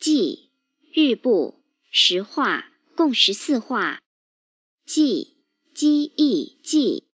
季日部十画，共十四画。计基易季。